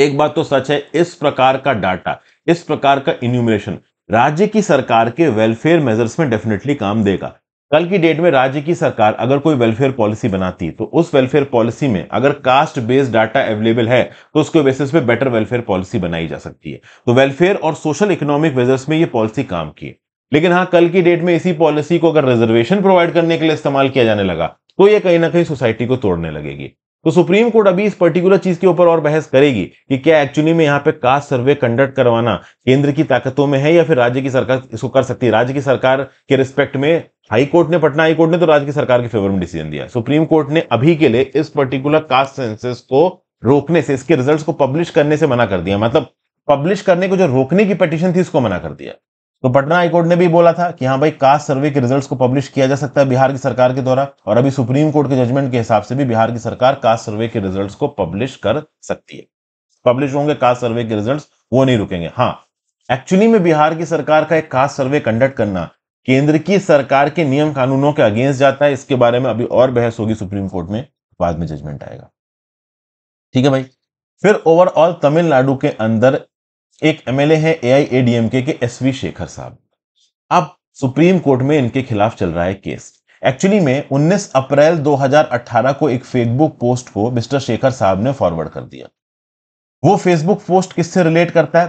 एक बात तो सच है इस प्रकार का डाटा इस प्रकार का इन्यूमरेशन राज्य की सरकार के वेलफेयर मेजर्स में डेफिनेटली काम देगा कल की डेट में राज्य की सरकार अगर कोई वेलफेयर पॉलिसी बनाती है तो उस वेलफेयर पॉलिसी में अगर कास्ट बेस्ड डाटा अवेलेबल है तो उसके बेसिस पे बेटर वेलफेयर पॉलिसी बनाई जा सकती है तो वेलफेयर और सोशल इकोनॉमिक मेजर्स में ये पॉलिसी काम की है लेकिन हाँ कल की डेट में इसी पॉलिसी को अगर रिजर्वेशन प्रोवाइड करने के लिए इस्तेमाल किया जाने लगा तो ये कहीं ना कहीं सोसाइटी को तोड़ने लगेगी तो सुप्रीम कोर्ट अभी इस पर्टिकुलर चीज के ऊपर और बहस करेगी कि क्या एक्चुअली में यहाँ पे कास्ट सर्वे कंडक्ट करवाना केंद्र की ताकतों में है या फिर राज्य की सरकार इसको कर सकती है राज्य की सरकार के रिस्पेक्ट में हाई कोर्ट ने पटना हाई कोर्ट ने तो राज्य की सरकार के फेवर में डिसीजन दिया सुप्रीम कोर्ट ने अभी के लिए इस पर्टिकुलर कास्ट सेंसेस को रोकने से इसके रिजल्ट को पब्लिश करने से मना कर दिया मतलब पब्लिश करने को जो रोकने की पटिशन थी उसको मना कर दिया तो पटना हाईकोर्ट ने भी बोला था कि हाँ भाई कास्ट सर्वे के रिजल्ट्स को पब्लिश किया जा सकता है बिहार की सरकार के द्वारा और अभी सुप्रीम कोर्ट के जजमेंट के हिसाब से भी बिहार की सरकार कास्ट सर्वे के रिजल्ट्स को पब्लिश कर सकती है पब्लिश होंगे कास्ट सर्वे के रिजल्ट्स वो नहीं रुकेंगे हाँ एक्चुअली में बिहार की सरकार का एक कास्ट सर्वे कंडक्ट करना केंद्र की सरकार के नियम कानूनों के अगेंस्ट जाता है इसके बारे में अभी और बहस होगी सुप्रीम कोर्ट में बाद में जजमेंट आएगा ठीक है भाई फिर ओवरऑल तमिलनाडु के अंदर एक एमएलए हैं एआईएडीएमके के एसवी शेखर साहब अब सुप्रीम कोर्ट में इनके खिलाफ चल रहा है केस एक्चुअली में 19 अप्रैल 2018 को एक फेसबुक पोस्ट को मिस्टर शेखर साहब ने फॉरवर्ड कर दिया वो फेसबुक पोस्ट किससे रिलेट करता है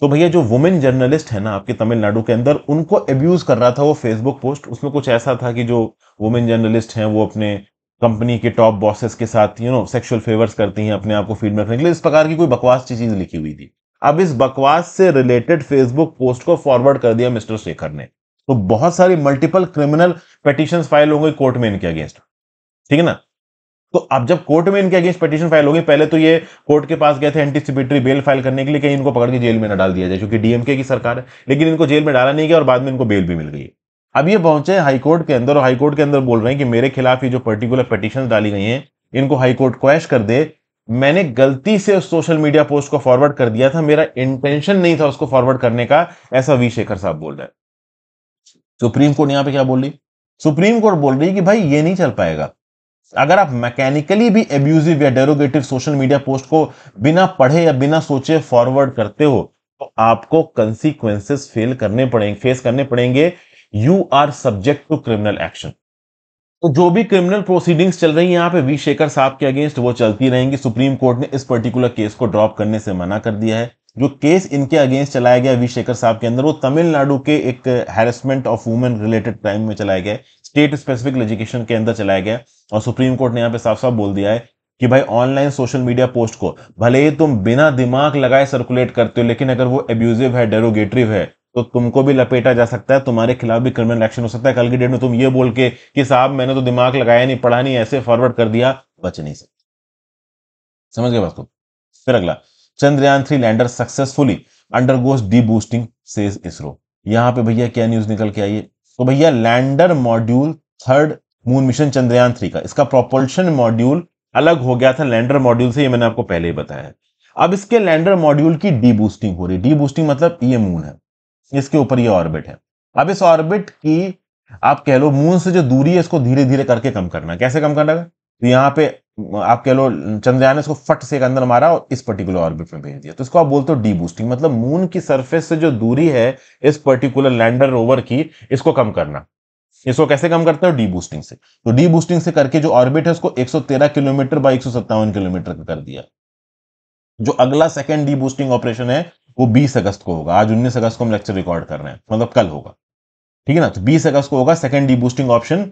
तो भैया जो वुमेन जर्नलिस्ट है ना आपके तमिलनाडु के अंदर उनको अब्यूज कर रहा था वो फेसबुक पोस्ट उसमें कुछ ऐसा था कि जो वुमेन जर्नलिस्ट हैं वो अपने कंपनी के टॉप बॉसेस के साथ यू नो सेक्सुअल फेवर्स करती हैं अपने आप को फीडबैक में रखने के लिए इस प्रकार की कोई बकवास चीज लिखी हुई थी अब इस बकवास से रिलेटेड फेसबुक पोस्ट को फॉरवर्ड कर दिया मिस्टर शेखर ने तो बहुत सारी मल्टीपल क्रिमिनल पिटिशन फाइल हो गई कोर्ट में इनके अगेंस्ट ठीक है ना तो अब जब कोर्ट में इनके अगेंस्ट पिटिशन फाइल होगी पहले तो ये कोर्ट के पास गए थे एंटीसिपेटरी बेल फाइल करने के लिए कहीं इनको पकड़ के जेल में ना डाल दिया जाए क्योंकि डीएमके की सरकार है लेकिन इनको जेल में डाला नहीं गया और बाद में इनको बेल भी मिल गई अब ये पहुंचे हाईकोर्ट के अंदर और हाईकोर्ट के अंदर बोल रहे हैं कि मेरे खिलाफ ये जो पर्टिकुलर पिटिशन डाली गई है इनको हाईकोर्ट क्वैश कर दे मैंने गलती से उस सोशल मीडिया पोस्ट को फॉरवर्ड कर दिया था मेरा इंटेंशन नहीं था उसको फॉरवर्ड करने का ऐसा वी शेखर साहब बोल रहे सुप्रीम कोर्ट यहां पे क्या बोल रही सुप्रीम कोर्ट बोल रही कि भाई ये नहीं चल पाएगा अगर आप मैकेनिकली भी एब्यूजिव या डेरोगेटिव सोशल मीडिया पोस्ट को बिना पढ़े या बिना सोचे फॉरवर्ड करते हो तो आपको कंसिक्वेंसेस फेल करने पड़ेंगे फेस करने पड़ेंगे you are subject to criminal action तो जो भी क्रिमिनल प्रोसीडिंग्स चल रही हैं यहाँ पे वी शेखर साहब के अगेंस्ट वो चलती रहेंगी सुप्रीम कोर्ट ने इस पर्टिकुलर केस को ड्रॉप करने से मना कर दिया है जो केस इनके अगेंस्ट चलाया गया वी शेखर साहब के अंदर वो तमिलनाडु के एक harassment of women related crime में चलाया गया स्टेट स्पेसिफिक एजुकेशन के अंदर चलाया गया और सुप्रीम कोर्ट ने यहाँ पे साफ साफ बोल दिया है कि भाई ऑनलाइन सोशल मीडिया पोस्ट को भले ही तुम बिना दिमाग लगाए सर्कुलेट करते हो लेकिन अगर वो एब्यूजिव है डेरोगेटिव है तो तुमको भी लपेटा जा सकता है तुम्हारे खिलाफ भी क्रिमिनल एक्शन हो सकता है कल की डेट में तुम ये बोल के कि साहब मैंने तो दिमाग लगाया नहीं पढ़ा नहीं ऐसे फॉरवर्ड कर दिया बच नहीं सकते समझ गए बात को फिर अगला Chandrayaan three lander successfully undergoes deboosting says ISRO यहां पे भैया क्या न्यूज निकल के आई है तो भैया lander module third moon mission Chandrayaan three का इसका प्रोपल्शन मॉड्यूल अलग हो गया था लैंडर मॉड्यूल से ये मैंने आपको पहले ही बताया है अब इसके लैंडर मॉड्यूल की डी बूस्टिंग हो रही है डी बूस्टिंग मतलब ये मून है इसके ऊपर ये ऑर्बिट है अब इस ऑर्बिट की आप कह लो मून से जो दूरी है इसको धीरे धीरे करके कम करना कैसे कम करना है? तो यहाँ पे आप कह लो चंद्रयान ने इसको फट से एक अंदर मारा और इस पर्टिकुलर ऑर्बिट में भेज दिया तो इसको आप बोलते हो डी बूस्टिंग मतलब मून की सरफेस से जो दूरी है इस पर्टिकुलर लैंडर रोवर की इसको कम करना इसको कैसे कम करते हो डी बूस्टिंग से तो डी बूस्टिंग से करके जो ऑर्बिट है उसको तेरह किलोमीटर बाई एक किलोमीटर कर दिया जो अगला सेकेंड डी बूस्टिंग ऑपरेशन है वो 20 अगस्त को होगा आज 19 अगस्त को हम लेक्चर रिकॉर्ड कर रहे हैं मतलब कल होगा ठीक है ना तो 20 अगस्त को होगा सेकंड डी बूस्टिंग ऑप्शन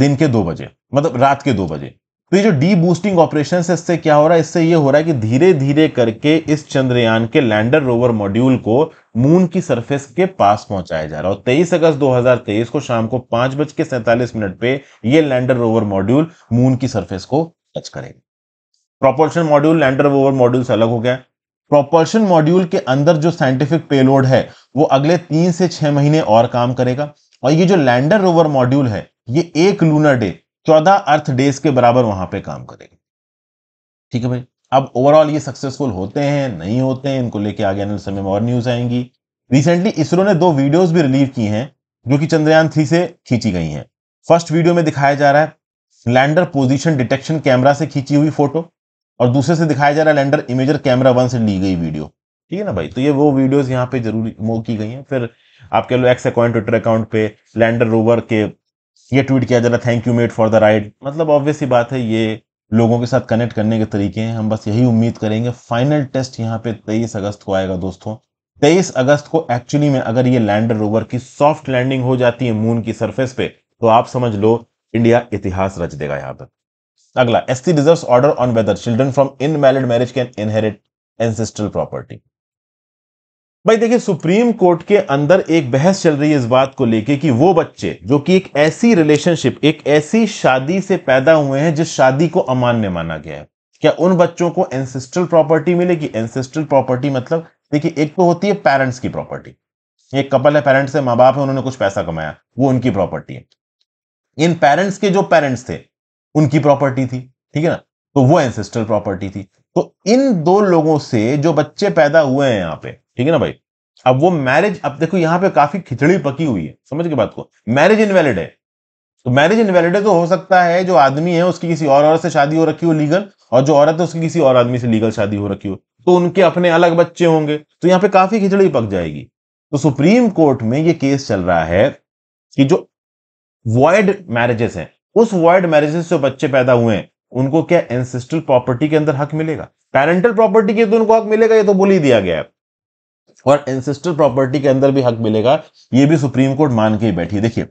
दिन के दो बजे मतलब रात के दो बजे तो ये जो डी बूस्टिंग ऑपरेशन है इससे क्या हो रहा है इससे ये हो रहा है कि धीरे धीरे करके इस चंद्रयान के लैंडर रोवर मॉड्यूल को मून की सरफेस के पास पहुंचाया जा रहा है और तेईस अगस्त 2023 को शाम को पांच बज के सैंतालीस मिनट पे ये लैंडर रोवर मॉड्यूल मून की सरफेस को टच करेगा propulsion module lander rover module से अलग हो गया प्रोपल्शन मॉड्यूल के अंदर जो साइंटिफिक पेलोड है वो अगले तीन से छह महीने और काम करेगा और ये जो लैंडर रोवर मॉड्यूल है ये एक लूनर डे चौदह अर्थ डेज के बराबर वहां पे काम करेगा ठीक है भाई अब ओवरऑल ये सक्सेसफुल होते हैं नहीं होते हैं इनको लेके आगे आने समय में और न्यूज आएंगी रिसेंटली इसरो ने दो वीडियोस भी रिलीव की हैं जो कि चंद्रयान थ्री से खींची गई हैं फर्स्ट वीडियो में दिखाया जा रहा है लैंडर पोजीशन डिटेक्शन कैमरा से खींची हुई फोटो और दूसरे से दिखाया जा रहा है लैंडर इमेजर कैमरा वन से ली गई वीडियो ठीक है ना भाई तो ये वो वीडियोस यहाँ पे जरूरी मो की गई हैं फिर आप कह लो एक्स अकाउंट ट्विटर अकाउंट पे लैंडर रोवर के ये ट्वीट किया जा रहा thank you mate for the ride मतलब ऑब्वियस ही बात है ये लोगों के साथ कनेक्ट करने के तरीके हैं हम बस यही उम्मीद करेंगे फाइनल टेस्ट यहाँ पे तेईस अगस्त को आएगा दोस्तों तेईस अगस्त को एक्चुअली में अगर ये लैंडर रोवर की सॉफ्ट लैंडिंग हो जाती है मून की सरफेस पे तो आप समझ लो इंडिया इतिहास रच देगा यहाँ पर अगला S C reserve order on whether children from in married marriage can inherit ancestral property भाई देखिए सुप्रीम कोर्ट के अंदर एक बहस चल रही है इस बात को लेके कि वो बच्चे जो कि एक ऐसी रिलेशनशिप एक ऐसी शादी से पैदा हुए हैं जिस शादी को अमान्य माना गया है क्या उन बच्चों को एनसेस्ट्रल प्रॉपर्टी मिलेगी एनसेस्ट्रल प्रॉपर्टी मतलब देखिए एक तो होती है पेरेंट्स की प्रॉपर्टी एक कपल है पेरेंट्स है माँ बाप है उन्होंने कुछ पैसा कमाया वो उनकी प्रॉपर्टी है इन पेरेंट्स के जो पेरेंट्स थे उनकी प्रॉपर्टी थी ठीक है ना तो वो एंसेस्टर प्रॉपर्टी थी तो इन दो लोगों से जो बच्चे पैदा हुए हैं यहाँ पे ठीक है ना भाई अब वो मैरिज अब देखो यहाँ पे काफी खिचड़ी पकी हुई है समझ के बात को मैरिज इनवैलिड है तो मैरिज इनवैलिड तो हो सकता है जो आदमी है उसकी किसी और औरत से शादी हो रखी हो लीगल और जो औरत है उसकी किसी और आदमी से लीगल शादी हो रखी हो तो उनके अपने अलग बच्चे होंगे तो यहाँ पे काफी खिचड़ी पक जाएगी तो सुप्रीम कोर्ट में ये केस चल रहा है कि जो वॉइड मैरिजेस हैं उस वर्ल्ड मैरिज से बच्चे पैदा हुए उनको क्या एंसेस्ट्रल प्रॉपर्टी के अंदर हक मिलेगा पेरेंटल प्रॉपर्टी के तो उनको हक मिलेगा ये तो बोल ही दिया गया है और एंसेस्ट्रल प्रॉपर्टी के अंदर भी हक मिलेगा ये भी सुप्रीम कोर्ट मान के ही बैठी देखिए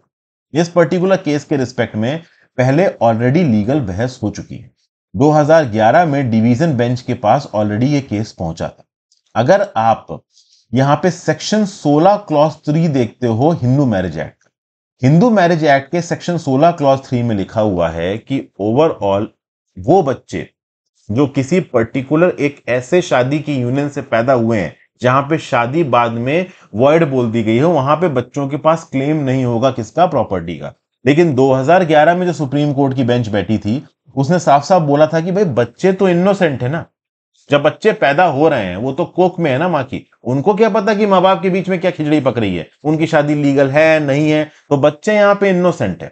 इस पर्टिकुलर केस के रिस्पेक्ट में पहले ऑलरेडी लीगल बहस हो चुकी है 2011 में डिवीजन बेंच के पास ऑलरेडी ये केस पहुंचा था अगर आप यहां पे सेक्शन 16 क्लॉज 3 देखते हो Hindu marriage act Hindu marriage act के सेक्शन 16 क्लॉज 3 में लिखा हुआ है कि ओवरऑल वो बच्चे जो किसी पर्टिकुलर एक ऐसे शादी की यूनियन से पैदा हुए हैं जहां पे शादी बाद में वर्ड बोल दी गई हो वहां पे बच्चों के पास क्लेम नहीं होगा किसका प्रॉपर्टी का लेकिन 2011 में जो सुप्रीम कोर्ट की बेंच बैठी थी उसने साफ साफ बोला था कि भाई बच्चे तो इनोसेंट है ना जब बच्चे पैदा हो रहे हैं वो तो कोक में है ना माँ की उनको क्या पता कि माँ बाप के बीच में क्या खिचड़ी पक रही है उनकी शादी लीगल है नहीं है तो बच्चे यहाँ पे इनोसेंट है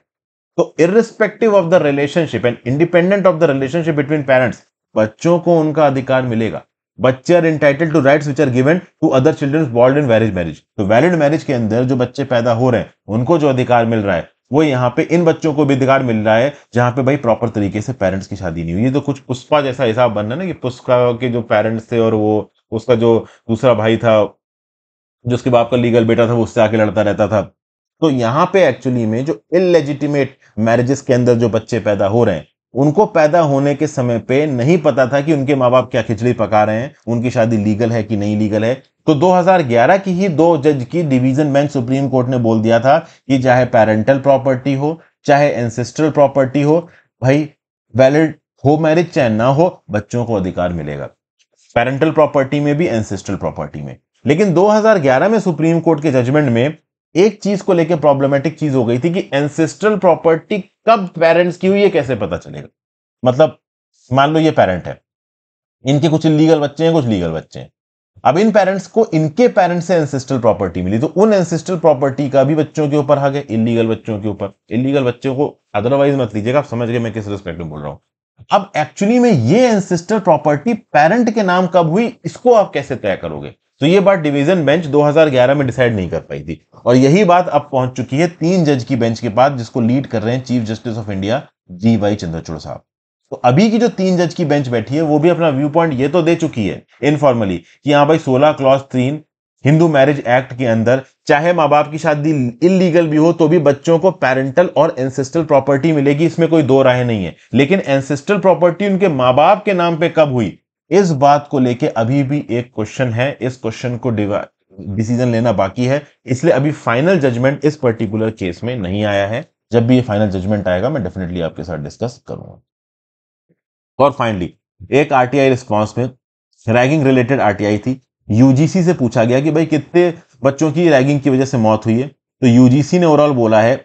तो irrespective of the relationship and independent of the relationship between parents बच्चों को उनका अधिकार मिलेगा बच्चे are entitled to rights which are given to other children born in वैरिज मैरिज तो वैलिड मैरिज के अंदर जो बच्चे पैदा हो रहे हैं उनको जो अधिकार मिल रहा है वो यहाँ पे इन बच्चों को भी अधिकार मिल रहा है जहाँ पे भाई प्रॉपर तरीके से पेरेंट्स की शादी नहीं हुई ये तो कुछ पुष्पा जैसा हिसाब बन रहा है ना कि पुष्पा के जो पेरेंट्स थे और वो उसका जो दूसरा भाई था जो उसके बाप का लीगल बेटा था वो उससे आके लड़ता रहता था तो यहाँ पे एक्चुअली में जो इलेजिटिमेट मैरिजेस के अंदर जो बच्चे पैदा हो रहे हैं उनको पैदा होने के समय पे नहीं पता था कि उनके माँ बाप क्या खिचड़ी पका रहे हैं उनकी शादी लीगल है कि नहीं लीगल है तो 2011 की ही दो जज की डिवीजन बेंच सुप्रीम कोर्ट ने बोल दिया था कि चाहे पेरेंटल प्रॉपर्टी हो चाहे एंसेस्ट्रल प्रॉपर्टी हो भाई वैलिड हो मैरिज चाहे ना हो बच्चों को अधिकार मिलेगा पेरेंटल प्रॉपर्टी में भी एंसेस्ट्रल प्रॉपर्टी में लेकिन 2011 में सुप्रीम कोर्ट के जजमेंट में एक चीज को लेके प्रॉब्लमेटिक चीज हो गई थी कि एंसेस्ट्रल प्रॉपर्टी कब पेरेंट्स की हुई है कैसे पता चलेगा मतलब मान लो ये पेरेंट है इनके कुछ इलीगल बच्चे हैं कुछ लीगल बच्चे हैं अब इन पेरेंट्स को इनके पेरेंट्स से एंसेस्ट्रल प्रॉपर्टी मिली तो उन एंसेस्ट्रल प्रॉपर्टी का भी बच्चों के ऊपर हक है इलीगल बच्चों के ऊपर इलीगल बच्चों को अदरवाइज मत लीजिएगा आप समझ गए मैं किस रिस्पेक्ट में बोल रहा हूं अब एक्चुअली में ये एंसेस्ट्रल प्रॉपर्टी पेरेंट के नाम कब हुई इसको आप कैसे तय करोगे तो ये बात डिवीजन बेंच 2011 में डिसाइड नहीं कर पाई थी और यही बात अब पहुंच चुकी है तीन जज की बेंच के पास जिसको लीड कर रहे हैं chief justice of India D Y Chandrachud साहब तो अभी की जो तीन जज की बेंच बैठी है वो भी अपना व्यू पॉइंट ये तो दे चुकी है इनफॉर्मली कि हाँ भाई सोलह क्लॉज तीन हिंदू मैरिज एक्ट के अंदर चाहे माँ बाप की शादी इलीगल भी हो तो भी बच्चों को पेरेंटल और एंसेस्टल प्रॉपर्टी मिलेगी इसमें कोई दो राय नहीं है लेकिन एंसेस्टल प्रॉपर्टी उनके माँ बाप के नाम पे कब हुई इस बात को लेके अभी भी एक क्वेश्चन है इस क्वेश्चन को डिसीजन लेना बाकी है इसलिए अभी फाइनल जजमेंट इस पर्टिकुलर केस में नहीं आया है जब भी ये फाइनल जजमेंट आएगा मैं डेफिनेटली आपके साथ डिस्कस करूंगा और फाइनली एक आरटीआई रिस्पांस में रैगिंग रिलेटेड आरटीआई थी यूजीसी से पूछा गया कि भाई कितने बच्चों की रैगिंग की वजह से मौत हुई है तो यूजीसी ने ओवरऑल बोला है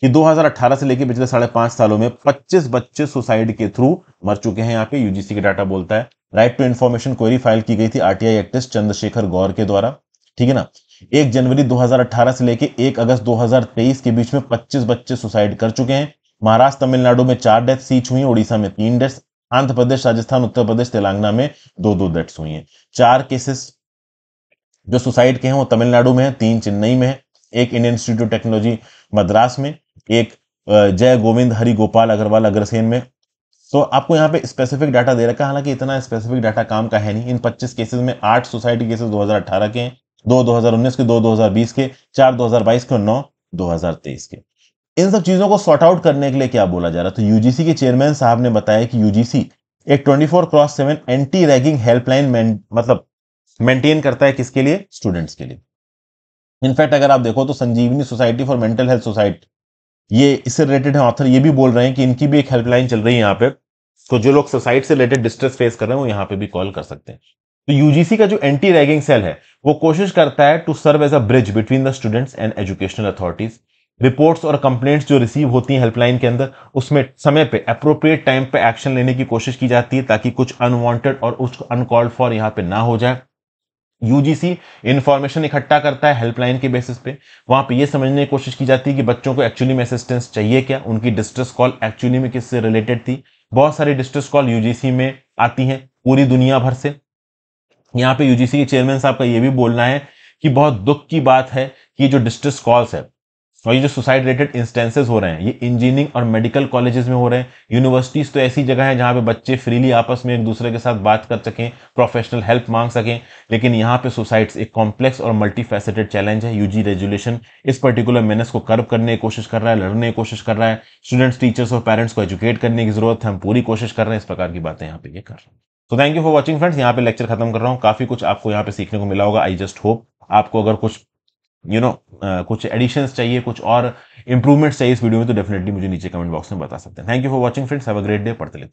कि 2018 से लेकर पिछले साढ़े पांच सालों में 25 बच्चे सुसाइड के थ्रू मर चुके हैं यहाँ पे यूजीसी का डाटा बोलता है right to information query file की गई थी आरटीआई एक्टिस चंद्रशेखर गौर के द्वारा ठीक है ना एक जनवरी 2018 से लेके एक अगस्त 2023 के बीच में 25 बच्चे सुसाइड कर चुके हैं महाराष्ट्र तमिलनाडु में चार डेथ सीच हुई उड़ीसा में तीन डेथ आंध्र प्रदेश राजस्थान उत्तर प्रदेश तेलंगाना में दो दो डेथ्स हुई हैं चार केसेस जो सुसाइड के हैं वो तमिलनाडु में है तीन चेन्नई में है एक इंडियन इंस्टीट्यूट टेक्नोलॉजी मद्रास में एक जय गोविंद हरि गोपाल अग्रवाल अग्रसेन में तो आपको यहाँ पे स्पेसिफिक डाटा दे रखा है हालांकि इतना स्पेसिफिक डाटा काम का है नहीं इन 25 केसेस में आठ सोसाइटी केसेस 2018 के हैं दो 2019 के दो 2020 के चार 2022 के और नौ 2023 के इन सब चीज़ों को सॉर्ट आउट करने के लिए क्या बोला जा रहा है तो यूजीसी के चेयरमैन साहब ने बताया कि यूजीसी एक 24 cross seven anti ragging helpline में, मतलब मेंटेन करता है किसके लिए स्टूडेंट्स के लिए इनफैक्ट अगर आप देखो तो Sanjivini society for mental health society ये इससे रिलेटेड है ऑथर ये भी बोल रहे हैं कि इनकी भी एक हेल्पलाइन चल रही है यहाँ पे तो जो लोग सुसाइड से रिलेटेड डिस्ट्रेस फेस कर रहे हैं वो यहाँ पे भी कॉल कर सकते हैं तो यूजीसी का जो एंटी रैगिंग सेल है वो कोशिश करता है to serve as a bridge between the students and educational authorities reports और कंप्लेंट्स जो रिसीव होती हैं हेल्पलाइन के अंदर उसमें समय पे अप्रोप्रिएट टाइम पे एक्शन लेने की कोशिश की जाती है ताकि कुछ अनवांटेड और उस अनकॉल्ड फॉर यहाँ पे ना हो जाए यूजीसी इंफॉर्मेशन इकट्ठा करता है हेल्पलाइन के बेसिस पे वहां पे ये समझने की कोशिश की जाती है कि बच्चों को एक्चुअली में असिस्टेंस चाहिए क्या उनकी डिस्ट्रेस कॉल एक्चुअली में किससे रिलेटेड थी बहुत सारी डिस्ट्रिक्ट कॉल यूजीसी में आती हैं पूरी दुनिया भर से यहाँ पे यूजीसी के चेयरमैन साहब का ये भी बोलना है कि बहुत दुख की बात है कि जो डिस्ट्रिक्स कॉल्स है और तो ये जो सुसाइड रिलेटेड इंस्टेंसेज हो रहे हैं ये इंजीनियरिंग और मेडिकल कॉलेजेस में हो रहे हैं यूनिवर्सिटीज़ तो ऐसी जगह है जहां पे बच्चे फ्रीली आपस में एक दूसरे के साथ बात कर सकें प्रोफेशनल हेल्प मांग सकें लेकिन यहाँ पे सुसाइड्स एक कॉम्प्लेक्स और मल्टीफेसेटेड चैलेंज है यूजी रेजुलेशन इस पर्टिकुलर मेनस को कर्व करने की कोशिश कर रहा है लड़ने की कोशिश कर रहा है स्टूडेंट्स टीचर्स और पेरेंट्स को एजुकेट करने की जरूरत है हम पूरी कोशिश कर रहे हैं इस प्रकार की बातें यहाँ पे ये कर रहे हैं तो thank you for watching friends यहाँ पे लेक्चर खत्म कर रहा हूँ काफी कुछ आपको यहाँ पे सीखने को मिला होगा आई जस्ट होप आपको अगर कुछ यू नो uh, कुछ एडिशंस चाहिए कुछ और इंप्रूवमेंट्स चाहिए इस वीडियो में तो डेफिनेटली मुझे नीचे कमेंट बॉक्स में बता सकते हैं thank you for watching friends have a great day पढ़ते लेते